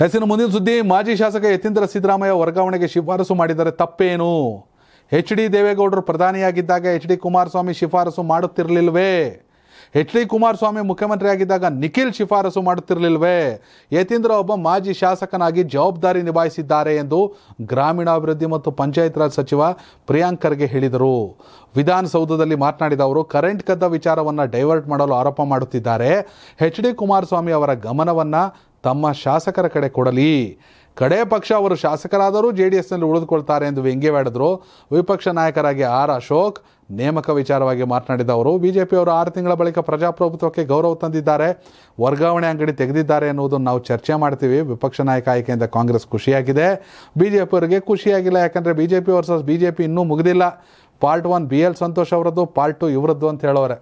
ಹೆಸರು ಮುಂದಿನ ಸುದ್ದಿ ಮಾಜಿ ಶಾಸಕ ಯತೀಂದ್ರ ಸಿದ್ದರಾಮಯ್ಯ ವರ್ಗಾವಣೆಗೆ ಶಿಫಾರಸು ಮಾಡಿದರೆ ತಪ್ಪೇನು ಎಚ್ ಡಿ ದೇವೇಗೌಡರು ಪ್ರಧಾನಿಯಾಗಿದ್ದಾಗ ಎಚ್ ಡಿ ಕುಮಾರಸ್ವಾಮಿ ಶಿಫಾರಸು ಮಾಡುತ್ತಿರಲಿಲ್ವೇ ಎಚ್ ಡಿ ಕುಮಾರಸ್ವಾಮಿ ಮುಖ್ಯಮಂತ್ರಿಯಾಗಿದ್ದಾಗ ನಿಖಿಲ್ ಶಿಫಾರಸು ಮಾಡುತ್ತಿರಲಿಲ್ವೇ ಯತೀಂದ್ರ ಒಬ್ಬ ಮಾಜಿ ಶಾಸಕನಾಗಿ ಜವಾಬ್ದಾರಿ ನಿಭಾಯಿಸಿದ್ದಾರೆ ಎಂದು ಗ್ರಾಮೀಣಾಭಿವೃದ್ಧಿ ಮತ್ತು ಪಂಚಾಯತ್ ರಾಜ್ ಸಚಿವ ಪ್ರಿಯಾಂಕರ್ಗೆ ಹೇಳಿದರು ವಿಧಾನಸೌಧದಲ್ಲಿ ಮಾತನಾಡಿದ ಅವರು ಕರೆಂಟ್ ಕದ್ದ ವಿಚಾರವನ್ನು ಡೈವರ್ಟ್ ಮಾಡಲು ಆರೋಪ ಮಾಡುತ್ತಿದ್ದಾರೆ ಎಚ್ ಡಿ ಕುಮಾರಸ್ವಾಮಿ ಅವರ ಗಮನವನ್ನು ತಮ್ಮ ಶಾಸಕರ ಕಡೆ ಕೊಡಲಿ ಕಡೆ ಪಕ್ಷ ಅವರು ಶಾಸಕರಾದರೂ ಜೆ ಡಿ ಎಸ್ನಲ್ಲಿ ಉಳಿದುಕೊಳ್ತಾರೆ ಎಂದು ವ್ಯಂಗ್ಯವಾಡಿದ್ರು ವಿಪಕ್ಷ ನಾಯಕರಾಗಿ ಆರ್ ಅಶೋಕ್ ನೇಮಕ ವಿಚಾರವಾಗಿ ಮಾತನಾಡಿದ ಅವರು ಪಿಯವರು ಆರು ತಿಂಗಳ ಬಳಿಕ ಪ್ರಜಾಪ್ರಭುತ್ವಕ್ಕೆ ಗೌರವ ತಂದಿದ್ದಾರೆ ವರ್ಗಾವಣೆ ಅಂಗಡಿ ತೆಗೆದಿದ್ದಾರೆ ಎನ್ನುವುದನ್ನು ನಾವು ಚರ್ಚೆ ಮಾಡ್ತೀವಿ ವಿಪಕ್ಷ ನಾಯಕ ಆಯ್ಕೆಯಿಂದ ಕಾಂಗ್ರೆಸ್ ಖುಷಿಯಾಗಿದೆ ಅವರಿಗೆ ಖುಷಿಯಾಗಿಲ್ಲ ಯಾಕಂದರೆ ಬಿಜೆಪಿ ವರ್ಸಸ್ ಬಿಜೆಪಿ ಇನ್ನೂ ಮುಗಿದಿಲ್ಲ part one B L Santosh ಅವರದ್ದು ಪಾರ್ಟ್ ಟು ಇವರದ್ದು ಅಂತ ಹೇಳೋರೆ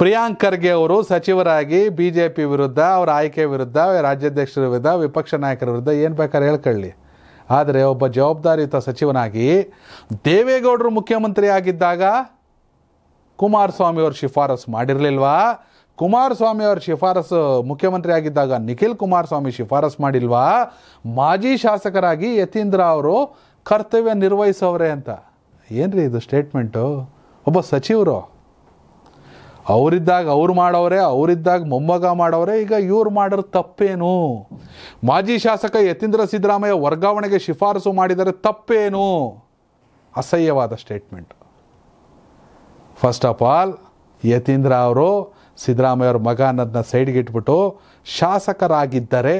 ಪ್ರಿಯಾಂಕ್ ಖರ್ಗೆ ಅವರು ಸಚಿವರಾಗಿ ಬಿ ಜೆ ಪಿ ವಿರುದ್ಧ ಅವರ ಆಯ್ಕೆ ವಿರುದ್ಧ ರಾಜ್ಯಾಧ್ಯಕ್ಷರ ವಿರುದ್ಧ ವಿಪಕ್ಷ ನಾಯಕರ ವಿರುದ್ಧ ಏನು ಬೇಕಾದ್ರೆ ಹೇಳ್ಕೊಳ್ಳಿ ಆದರೆ ಒಬ್ಬ ಜವಾಬ್ದಾರಿಯುತ ಸಚಿವನಾಗಿ ದೇವೇಗೌಡರು ಮುಖ್ಯಮಂತ್ರಿ ಆಗಿದ್ದಾಗ ಕುಮಾರಸ್ವಾಮಿ ಅವರು ಶಿಫಾರಸು ಮಾಡಿರಲಿಲ್ವಾ ಕುಮಾರಸ್ವಾಮಿ ಅವ್ರ ಶಿಫಾರಸು ಮುಖ್ಯಮಂತ್ರಿ ಆಗಿದ್ದಾಗ ನಿಖಿಲ್ ಕುಮಾರಸ್ವಾಮಿ ಶಿಫಾರಸು ಮಾಡಿಲ್ವಾ ಮಾಜಿ ಶಾಸಕರಾಗಿ ಯತೀಂದ್ರ ಅವರು ಕರ್ತವ್ಯ ನಿರ್ವಹಿಸೋರೆ ಅಂತ ಏನ್ರಿ ಇದು ಸ್ಟೇಟ್ಮೆಂಟು ಒಬ್ಬ ಸಚಿವರು ಅವರಿದ್ದಾಗ ಅವ್ರು ಮಾಡೋರೆ ಅವರಿದ್ದಾಗ ಮೊಮ್ಮಗ ಮಾಡೋರೆ ಈಗ ಇವ್ರು ಮಾಡೋರು ತಪ್ಪೇನು ಮಾಜಿ ಶಾಸಕ ಯತೀಂದ್ರ ಸಿದ್ದರಾಮಯ್ಯ ವರ್ಗಾವಣೆಗೆ ಶಿಫಾರಸು ಮಾಡಿದರೆ ತಪ್ಪೇನು ಅಸಹ್ಯವಾದ statement first of all Yathindra ಅವರು ಸಿದ್ದರಾಮಯ್ಯವ್ರ ಮಗ ಅನ್ನೋದನ್ನ ಸೈಡ್ಗೆ ಇಟ್ಬಿಟ್ಟು ಶಾಸಕರಾಗಿದ್ದರೆ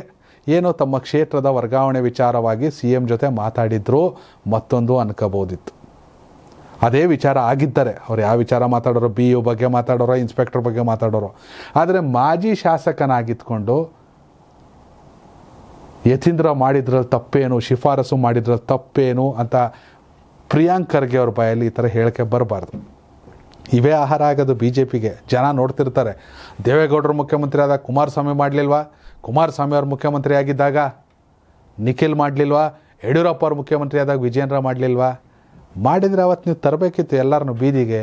ಏನೋ ತಮ್ಮ ಕ್ಷೇತ್ರದ ವರ್ಗಾವಣೆ ವಿಚಾರವಾಗಿ ಸಿ ಎಂ ಜೊತೆ ಮಾತಾಡಿದ್ರು ಮತ್ತೊಂದು ಅನ್ಕೋಬೋದಿತ್ತು ಅದೇ ವಿಚಾರ ಆಗಿದ್ದಾರೆ ಅವ್ರು ಯಾವ ವಿಚಾರ ಮಾತಾಡೋರು ಬಿ ಯು e ಬಗ್ಗೆ ಮಾತಾಡೋರು ಇನ್ಸ್ಪೆಕ್ಟರ್ ಬಗ್ಗೆ ಮಾತಾಡೋರು ಆದರೆ ಮಾಜಿ ಶಾಸಕನಾಗಿದ್ಕೊಂಡು ಯತೀಂದ್ರ ಮಾಡಿದ್ರಲ್ಲಿ ತಪ್ಪೇನು ಶಿಫಾರಸು ಮಾಡಿದ್ರಲ್ಲಿ ತಪ್ಪೇನು ಅಂತ ಪ್ರಿಯಾಂಕ್ ಖರ್ಗೆ ಅವ್ರ ಬಾಯಲ್ಲಿ ಈ ಥರ ಹೇಳಿಕೆ ಬರಬಾರ್ದು ಇವೇ ಆಹಾರ ಆಗೋದು ಬಿ ಜೆ ಪಿಗೆ ಜನ ನೋಡ್ತಿರ್ತಾರೆ ದೇವೇಗೌಡರು ಮುಖ್ಯಮಂತ್ರಿ ಆದಾಗ ಕುಮಾರಸ್ವಾಮಿ ಮಾಡಲಿಲ್ವಾ ಕುಮಾರಸ್ವಾಮಿ ಅವ್ರ ಮುಖ್ಯಮಂತ್ರಿ ಆಗಿದ್ದಾಗ ನಿಖಿಲ್ ಮಾಡಲಿಲ್ವಾ ಯಡಿಯೂರಪ್ಪ ಅವ್ರ ಮುಖ್ಯಮಂತ್ರಿ ಆದಾಗ ವಿಜಯೇಂದ್ರ ಮಾಡಲಿಲ್ವಾ ಮಾಡಿದರೆ ಅವತ್ತು ನೀವು ತರಬೇಕಿತ್ತು ಎಲ್ಲರನ್ನು ಬೀದಿಗೆ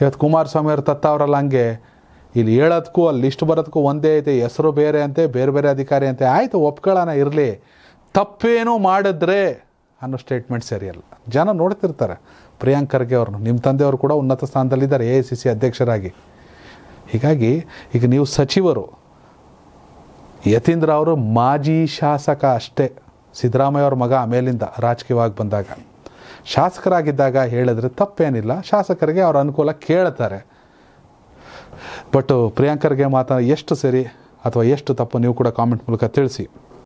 ಇವತ್ತು ಕುಮಾರಸ್ವಾಮಿ ಅವರು ತತ್ತವರಲ್ಲ ಹಂಗೆ ಇಲ್ಲಿ ಹೇಳೋದಕ್ಕೂ ಅಲ್ಲಿ ಲಿಸ್ಟ್ ಬರೋದಕ್ಕೂ ಒಂದೇ ಐತೆ ಹೆಸರು ಬೇರೆ ಅಂತೆ ಬೇರೆ ಬೇರೆ ಅಧಿಕಾರಿ ಅಂತೆ ಆಯಿತು ಒಪ್ಕೊಳ್ಳೋಣ ಇರಲಿ ತಪ್ಪೇನೂ ಮಾಡಿದ್ರೆ ಅನ್ನೋ ಸ್ಟೇಟ್ಮೆಂಟ್ ಸರಿಯಲ್ಲ ಜನ ನೋಡ್ತಿರ್ತಾರೆ ಪ್ರಿಯಾಂಕ್ ಖರ್ಗೆ ಅವ್ರನ್ನ ನಿಮ್ಮ ತಂದೆಯವರು ಕೂಡ ಉನ್ನತ ಸ್ಥಾನದಲ್ಲಿದ್ದಾರೆ ಎ ಐ ಸಿ ಸಿ ಅಧ್ಯಕ್ಷರಾಗಿ ಹೀಗಾಗಿ ಈಗ ನೀವು ಸಚಿವರು ಯತೀಂದ್ರ ಅವರು ಮಾಜಿ ಶಾಸಕ ಅಷ್ಟೇ ಸಿದ್ದರಾಮಯ್ಯ ಅವ್ರ ಮಗ ಆಮೇಲಿಂದ ರಾಜಕೀಯವಾಗಿ ಬಂದಾಗ ಶಾಸಕರಾಗಿದ್ದಾಗ ಹೇಳಿದ್ರೆ ತಪ್ಪೇನಿಲ್ಲ ಶಾಸಕರಿಗೆ ಅವರ ಅನುಕೂಲ ಕೇಳ್ತಾರೆ ಬಟ್ ಪ್ರಿಯಾಂಕರ್ಗೆ ಮಾತ್ರ ಎಷ್ಟು ಸರಿ ಅಥವಾ ಎಷ್ಟು ತಪ್ಪು ನೀವು ಕೂಡ ಕಾಮೆಂಟ್ ಮೂಲಕ ತಿಳಿಸಿ